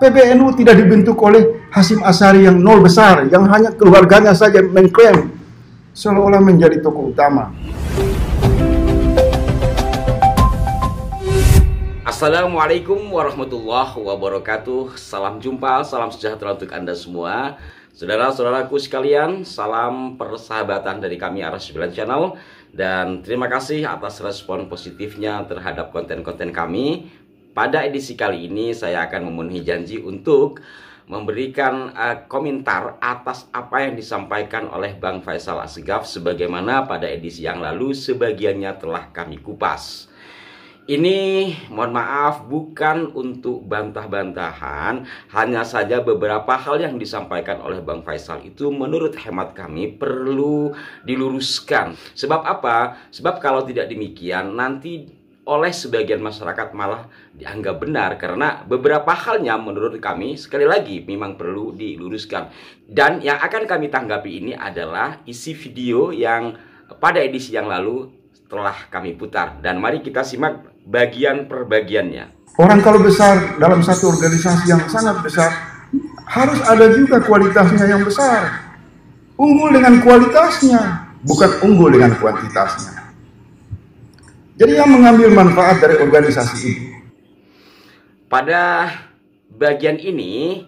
PBNU tidak dibentuk oleh Hasim Asari yang nol besar, yang hanya keluarganya saja mengklaim seolah-olah menjadi tokoh utama. Assalamualaikum warahmatullahi wabarakatuh. Salam jumpa, salam sejahtera untuk Anda semua. Saudara-saudaraku sekalian, salam persahabatan dari kami Arah 9 Channel dan terima kasih atas respon positifnya terhadap konten-konten kami pada edisi kali ini saya akan memenuhi janji untuk memberikan uh, komentar atas apa yang disampaikan oleh Bang Faisal Asgaf sebagaimana pada edisi yang lalu sebagiannya telah kami kupas. Ini mohon maaf bukan untuk bantah-bantahan Hanya saja beberapa hal yang disampaikan oleh Bang Faisal itu menurut hemat kami perlu diluruskan Sebab apa? Sebab kalau tidak demikian nanti oleh sebagian masyarakat malah dianggap benar karena beberapa halnya menurut kami sekali lagi memang perlu diluruskan. Dan yang akan kami tanggapi ini adalah isi video yang pada edisi yang lalu telah kami putar dan mari kita simak bagian per bagiannya. Orang kalau besar dalam satu organisasi yang sangat besar harus ada juga kualitasnya yang besar. Unggul dengan kualitasnya, bukan unggul dengan kuantitasnya. Jadi yang mengambil manfaat dari organisasi ini. Pada bagian ini,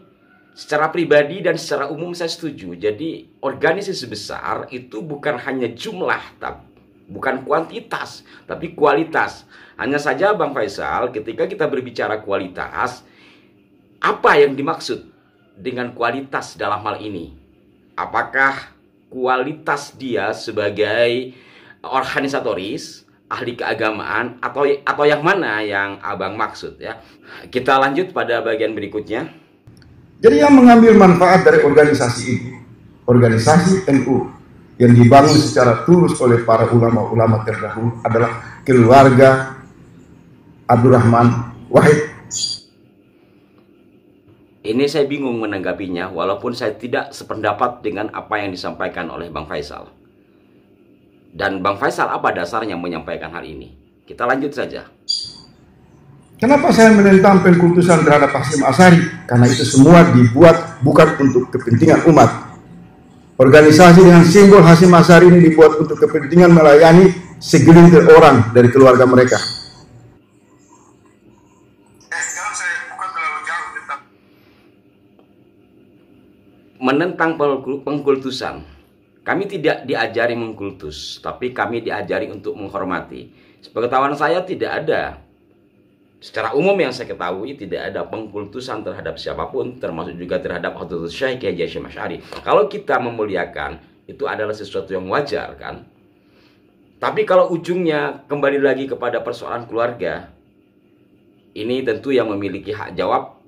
secara pribadi dan secara umum saya setuju. Jadi organisasi besar itu bukan hanya jumlah, tapi bukan kuantitas, tapi kualitas. Hanya saja Bang Faisal, ketika kita berbicara kualitas, apa yang dimaksud dengan kualitas dalam hal ini? Apakah kualitas dia sebagai organisatoris ahli keagamaan atau atau yang mana yang abang maksud ya. Kita lanjut pada bagian berikutnya. Jadi yang mengambil manfaat dari organisasi ini, organisasi NU yang dibangun secara tulus oleh para ulama-ulama terdahulu adalah keluarga Abdurrahman Wahid. Ini saya bingung menanggapinya walaupun saya tidak sependapat dengan apa yang disampaikan oleh Bang Faisal. Dan Bang Faisal apa dasarnya menyampaikan hal ini? Kita lanjut saja. Kenapa saya menentang pengkultusan terhadap Hasim Asari? Karena itu semua dibuat bukan untuk kepentingan umat. Organisasi dengan simbol Hasim Asari ini dibuat untuk kepentingan melayani segelintir orang dari keluarga mereka. Eh, menentang pengkultusan kami tidak diajari mengkultus, tapi kami diajari untuk menghormati. Sepengetahuan saya tidak ada. Secara umum yang saya ketahui tidak ada pengkultusan terhadap siapapun, termasuk juga terhadap Hadratul Syekh Kiai Hashim Masyari. Kalau kita memuliakan, itu adalah sesuatu yang wajar kan? Tapi kalau ujungnya kembali lagi kepada persoalan keluarga, ini tentu yang memiliki hak jawab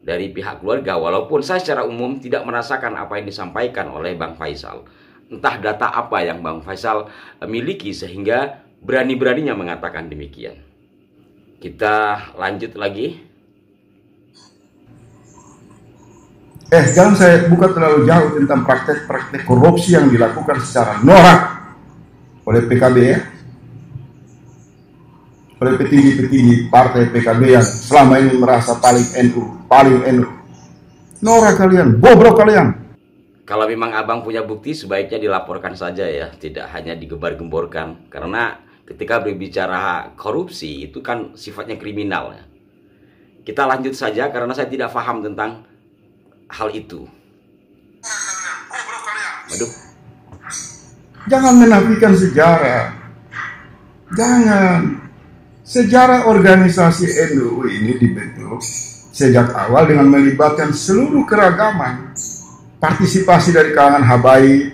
dari pihak keluarga walaupun saya secara umum tidak merasakan apa yang disampaikan oleh Bang Faisal entah data apa yang Bang Faisal eh, miliki sehingga berani-beraninya mengatakan demikian. Kita lanjut lagi. Eh, jangan saya buka terlalu jauh tentang praktek-praktek korupsi yang dilakukan secara norak oleh PKB ya. Oleh petinggi-petinggi partai PKB yang selama ini merasa paling NU, paling NU. Norak kalian, bobrok kalian. Kalau memang abang punya bukti sebaiknya dilaporkan saja ya, tidak hanya digembar-gemborkan. Karena ketika berbicara korupsi itu kan sifatnya kriminal ya. Kita lanjut saja karena saya tidak paham tentang hal itu. Aduh. Jangan menafikan sejarah. Jangan. Sejarah organisasi NU ini dibentuk sejak awal dengan melibatkan seluruh keragaman partisipasi dari kalangan Habai,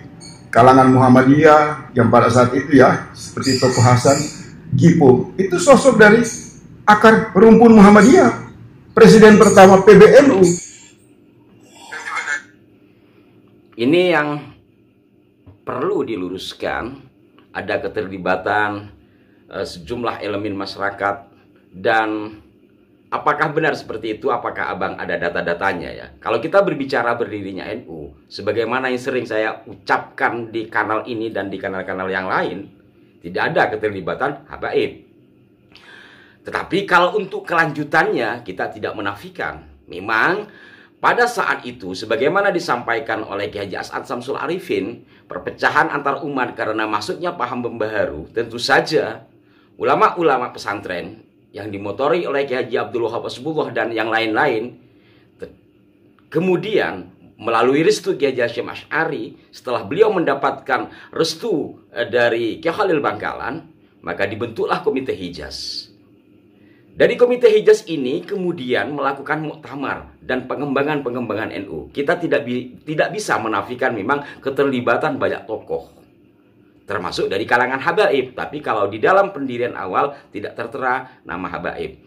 kalangan Muhammadiyah yang pada saat itu ya seperti Tokoh Hasan, Gipo itu sosok dari akar rumpun Muhammadiyah, presiden pertama PBNU. Ini yang perlu diluruskan ada keterlibatan eh, sejumlah elemen masyarakat dan Apakah benar seperti itu? Apakah abang ada data-datanya ya? Kalau kita berbicara berdirinya NU, sebagaimana yang sering saya ucapkan di kanal ini dan di kanal-kanal yang lain, tidak ada keterlibatan habaib. Tetapi kalau untuk kelanjutannya, kita tidak menafikan. Memang pada saat itu, sebagaimana disampaikan oleh Kiai Haji As'ad Samsul Arifin, perpecahan antar umat karena masuknya paham pembaharu, tentu saja ulama-ulama pesantren yang dimotori oleh Kiai Haji Abdul Wahab Asbullah dan yang lain-lain. Kemudian melalui restu Kiai Hashim Ash'ari setelah beliau mendapatkan restu eh, dari Kiai Khalil Bangkalan maka dibentuklah Komite Hijaz. Dari Komite Hijaz ini kemudian melakukan muktamar dan pengembangan-pengembangan NU. Kita tidak bi tidak bisa menafikan memang keterlibatan banyak tokoh termasuk dari kalangan habaib. Tapi kalau di dalam pendirian awal tidak tertera nama habaib.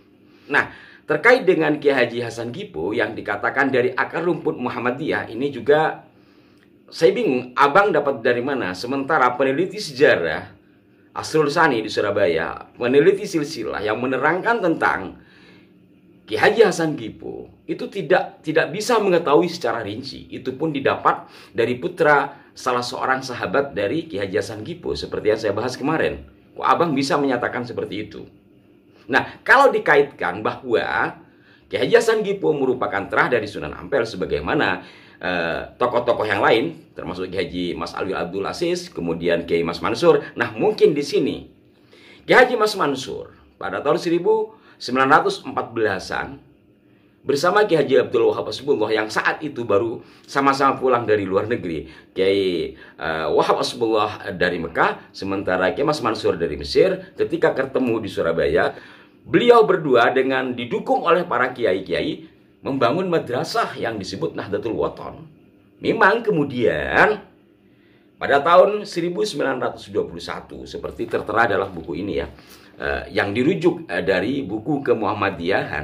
Nah, terkait dengan Kiai Haji Hasan Gipo yang dikatakan dari akar rumput Muhammadiyah ini juga saya bingung, abang dapat dari mana? Sementara peneliti sejarah Asrul Sani di Surabaya meneliti silsilah yang menerangkan tentang Ki Haji Hasan Gipo itu tidak tidak bisa mengetahui secara rinci. Itu pun didapat dari putra salah seorang sahabat dari Ki Haji Hasan Gipo seperti yang saya bahas kemarin. Kok abang bisa menyatakan seperti itu? Nah, kalau dikaitkan bahwa Ki Haji Hasan Gipo merupakan terah dari Sunan Ampel sebagaimana eh, tokoh-tokoh eh, yang lain termasuk Ki Haji Mas Alwi Abdul Aziz, kemudian Ki Mas Mansur. Nah, mungkin di sini Ki Haji Mas Mansur pada tahun 1000 914-an bersama Ki Haji Abdul Wahab Asbullah yang saat itu baru sama-sama pulang dari luar negeri. Kiai uh, Wahab Asbullah dari Mekah, sementara Kiai Mas Mansur dari Mesir, ketika ketemu di Surabaya, beliau berdua dengan didukung oleh para kiai-kiai membangun madrasah yang disebut Nahdlatul Wathon. Memang kemudian pada tahun 1921 seperti tertera dalam buku ini ya. Eh, yang dirujuk eh, dari buku ke Muhammadiyah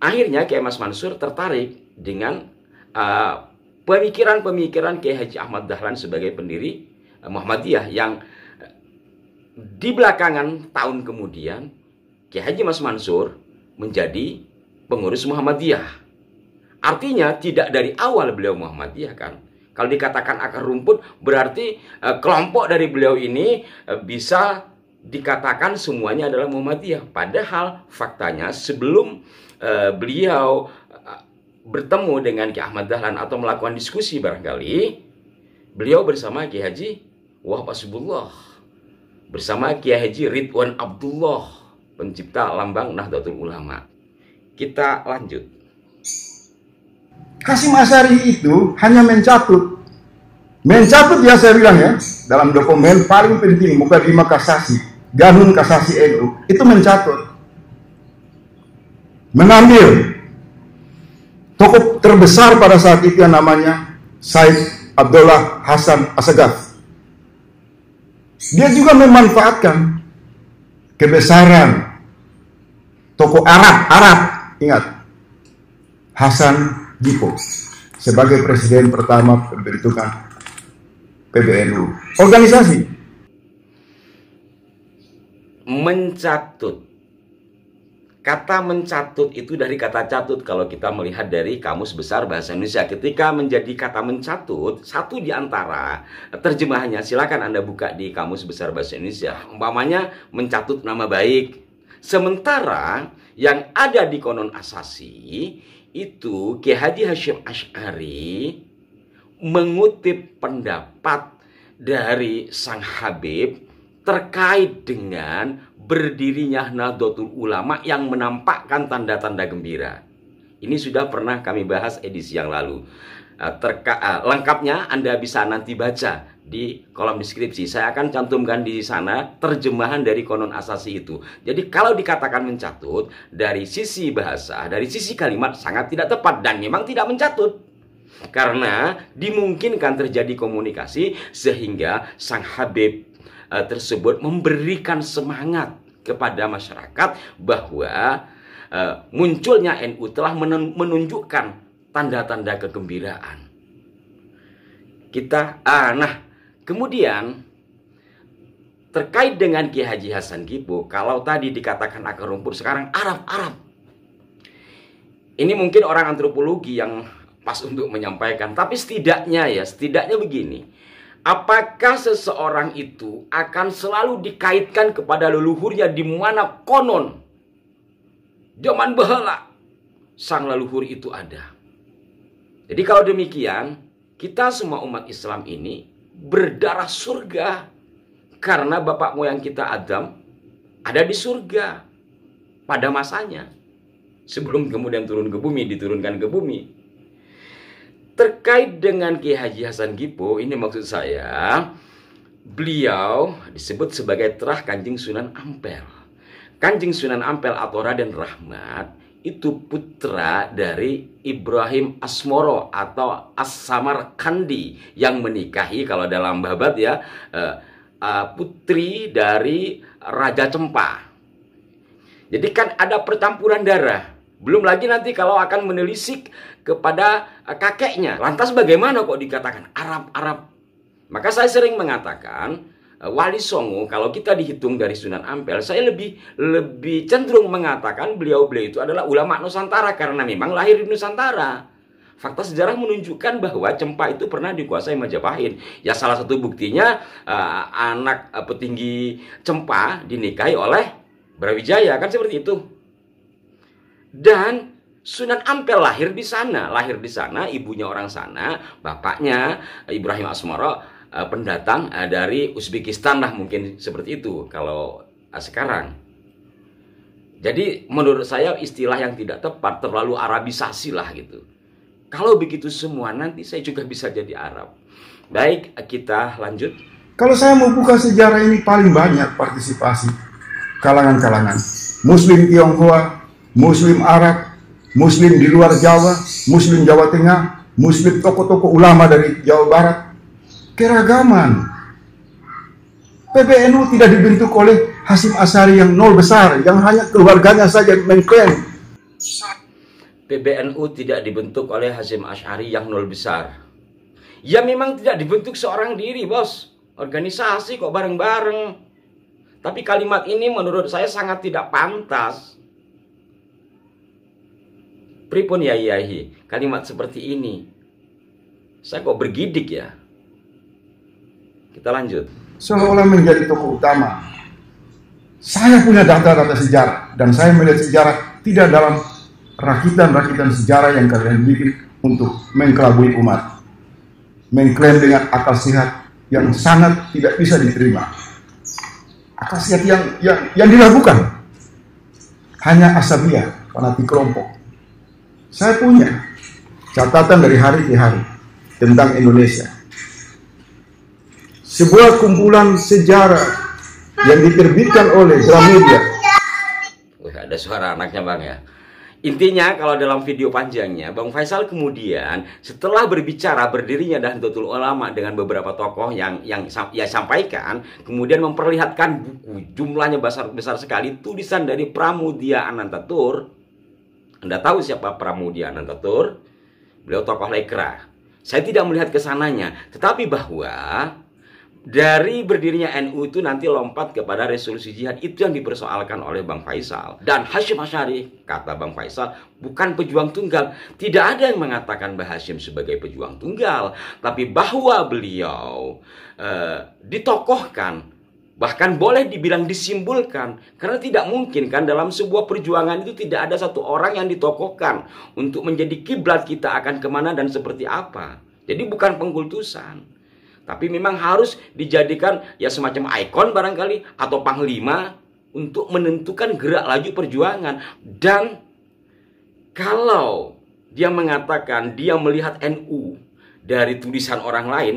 akhirnya Kiai Mas Mansur tertarik dengan eh, pemikiran-pemikiran Kiai Haji Ahmad Dahlan sebagai pendiri Muhammadiyah yang di belakangan tahun kemudian Kiai Haji Mas Mansur menjadi pengurus Muhammadiyah. Artinya tidak dari awal beliau Muhammadiyah kan. Kalau dikatakan akar rumput berarti kelompok dari beliau ini bisa dikatakan semuanya adalah Muhammadiyah. Padahal faktanya sebelum uh, beliau uh, bertemu dengan Ki Ahmad Dahlan atau melakukan diskusi barangkali, beliau bersama Ki Haji Wahab bersama Ki Haji Ridwan Abdullah, pencipta lambang Nahdlatul Ulama. Kita lanjut. Kasim Asari itu hanya mencatut. Mencatut ya saya bilang ya, dalam dokumen paling penting, muka di Makassasi. Ganun Kasasi NU itu mencatut mengambil tokoh terbesar pada saat itu yang namanya Said Abdullah Hasan Assegaf. Dia juga memanfaatkan kebesaran tokoh Arab, Arab, ingat, Hasan Dipo sebagai presiden pertama pembentukan PBNU. Organisasi mencatut. Kata mencatut itu dari kata catut kalau kita melihat dari kamus besar bahasa Indonesia. Ketika menjadi kata mencatut, satu di antara terjemahannya silakan Anda buka di kamus besar bahasa Indonesia. Umpamanya mencatut nama baik. Sementara yang ada di konon asasi itu Ki Haji Hashim Ash'ari mengutip pendapat dari Sang Habib terkait dengan berdirinya Nahdlatul Ulama yang menampakkan tanda-tanda gembira. Ini sudah pernah kami bahas edisi yang lalu. Eh, terka, uh, lengkapnya Anda bisa nanti baca di kolom deskripsi. Saya akan cantumkan di sana terjemahan dari konon asasi itu. Jadi kalau dikatakan mencatut dari sisi bahasa, dari sisi kalimat sangat tidak tepat dan memang tidak mencatut. Karena dimungkinkan terjadi komunikasi sehingga sang Habib uh, tersebut memberikan semangat kepada masyarakat bahwa uh, munculnya NU telah menunjukkan tanda-tanda kegembiraan. Kita ah nah kemudian terkait dengan Ki Haji Hasan Gibo kalau tadi dikatakan akar rumput sekarang Arab-Arab. Ini mungkin orang antropologi yang pas untuk menyampaikan, tapi setidaknya ya, setidaknya begini Apakah seseorang itu akan selalu dikaitkan kepada leluhurnya di mana konon zaman bahala sang leluhur itu ada. Jadi kalau demikian, kita semua umat Islam ini berdarah surga karena bapak moyang kita Adam ada di surga pada masanya sebelum kemudian turun ke bumi diturunkan ke bumi Terkait dengan Ki Haji Hasan Gipo, ini maksud saya, beliau disebut sebagai terah Kanjeng Sunan Ampel. Kanjeng Sunan Ampel atau Raden Rahmat itu putra dari Ibrahim Asmoro atau as Kandi yang menikahi kalau dalam babat ya eh, eh, putri dari Raja Cempa. Jadi kan ada percampuran darah. Belum lagi nanti kalau akan menelisik kepada eh, kakeknya. Lantas bagaimana kok dikatakan Arab-Arab? Maka saya sering mengatakan eh, Wali Songo kalau kita dihitung dari Sunan Ampel, saya lebih lebih cenderung mengatakan beliau-beliau itu adalah ulama Nusantara karena memang lahir di Nusantara. Fakta sejarah menunjukkan bahwa Cempa itu pernah dikuasai Majapahit. Ya salah satu buktinya eh, anak petinggi Cempa dinikahi oleh Brawijaya kan seperti itu dan Sunan Ampel lahir di sana, lahir di sana, ibunya orang sana, bapaknya Ibrahim Asmoro, eh, pendatang eh, dari Uzbekistan lah mungkin seperti itu kalau eh, sekarang. Jadi menurut saya istilah yang tidak tepat terlalu Arabisasi lah gitu. Kalau begitu semua nanti saya juga bisa jadi Arab. Baik, kita lanjut. Kalau saya mau buka sejarah ini paling banyak partisipasi kalangan-kalangan Muslim Tionghoa, Muslim Arab, Muslim di luar Jawa, Muslim Jawa Tengah, Muslim tokoh-tokoh ulama dari Jawa Barat. Keragaman. PBNU tidak dibentuk oleh Hasim Asari yang nol besar, yang hanya keluarganya saja mengklaim. PBNU tidak dibentuk oleh Hasim Ash'ari yang nol besar. Ya memang tidak dibentuk seorang diri, bos. Organisasi kok bareng-bareng. Tapi kalimat ini menurut saya sangat tidak pantas. Pripun ya yahi, kalimat seperti ini. Saya kok bergidik ya. Kita lanjut. Seolah menjadi tokoh utama. Saya punya data-data sejarah dan saya melihat sejarah tidak dalam rakitan-rakitan sejarah yang kalian bikin untuk mengkelabui umat. Mengklaim dengan akal sehat yang sangat tidak bisa diterima. Akal sehat yang yang yang diragukan. Hanya asabiah, fanatik kelompok saya punya catatan dari hari ke hari tentang Indonesia. Sebuah kumpulan sejarah yang diterbitkan oleh Gramedia. Wih, ada suara anaknya bang ya. Intinya kalau dalam video panjangnya Bang Faisal kemudian setelah berbicara berdirinya dan tutul Ulama dengan beberapa tokoh yang yang ya, sampaikan kemudian memperlihatkan buku jumlahnya besar besar sekali tulisan dari Pramudia Anantatur anda tahu siapa Pramudia Anantatur? Beliau tokoh Lekra. Saya tidak melihat kesananya, tetapi bahwa dari berdirinya NU itu nanti lompat kepada resolusi jihad itu yang dipersoalkan oleh Bang Faisal dan Hashim Asyari kata Bang Faisal bukan pejuang tunggal tidak ada yang mengatakan Mbah Hashim sebagai pejuang tunggal tapi bahwa beliau eh, ditokohkan Bahkan boleh dibilang disimpulkan karena tidak mungkin kan dalam sebuah perjuangan itu tidak ada satu orang yang ditokohkan untuk menjadi kiblat kita akan kemana dan seperti apa. Jadi bukan pengkultusan. Tapi memang harus dijadikan ya semacam ikon barangkali atau panglima untuk menentukan gerak laju perjuangan. Dan kalau dia mengatakan dia melihat NU dari tulisan orang lain,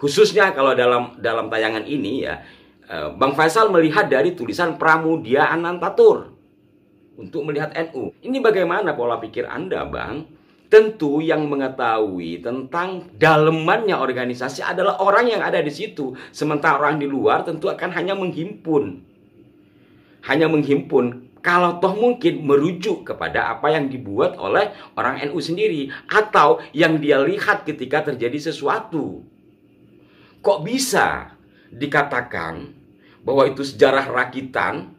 khususnya kalau dalam dalam tayangan ini ya Eh, Bang Faisal melihat dari tulisan Pramudia Anantatur untuk melihat NU. Ini bagaimana pola pikir Anda, Bang? Tentu yang mengetahui tentang dalemannya organisasi adalah orang yang ada di situ, sementara orang di luar tentu akan hanya menghimpun. Hanya menghimpun kalau toh mungkin merujuk kepada apa yang dibuat oleh orang NU sendiri atau yang dia lihat ketika terjadi sesuatu. Kok bisa dikatakan bahwa itu sejarah rakitan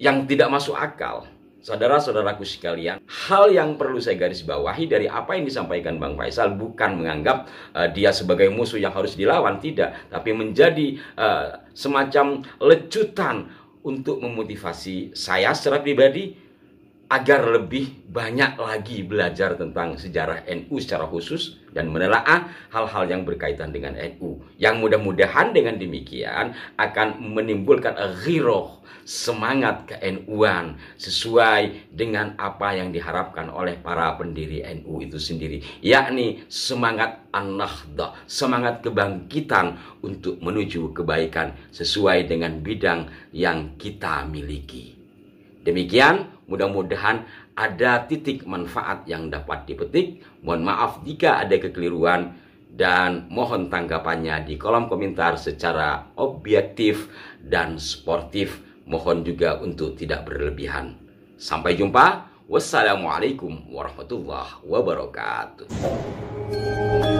yang tidak masuk akal. Saudara-saudaraku sekalian, hal yang perlu saya garis bawahi dari apa yang disampaikan Bang Faisal bukan menganggap uh, dia sebagai musuh yang harus dilawan, tidak, tapi menjadi uh, semacam lecutan untuk memotivasi saya secara pribadi agar lebih banyak lagi belajar tentang sejarah NU secara khusus dan menelaah hal-hal yang berkaitan dengan NU. Yang mudah-mudahan dengan demikian akan menimbulkan ghiroh, semangat ke nu sesuai dengan apa yang diharapkan oleh para pendiri NU itu sendiri, yakni semangat an semangat kebangkitan untuk menuju kebaikan sesuai dengan bidang yang kita miliki. Demikian Mudah-mudahan ada titik manfaat yang dapat dipetik. Mohon maaf jika ada kekeliruan dan mohon tanggapannya di kolom komentar secara objektif dan sportif. Mohon juga untuk tidak berlebihan. Sampai jumpa. Wassalamualaikum warahmatullahi wabarakatuh.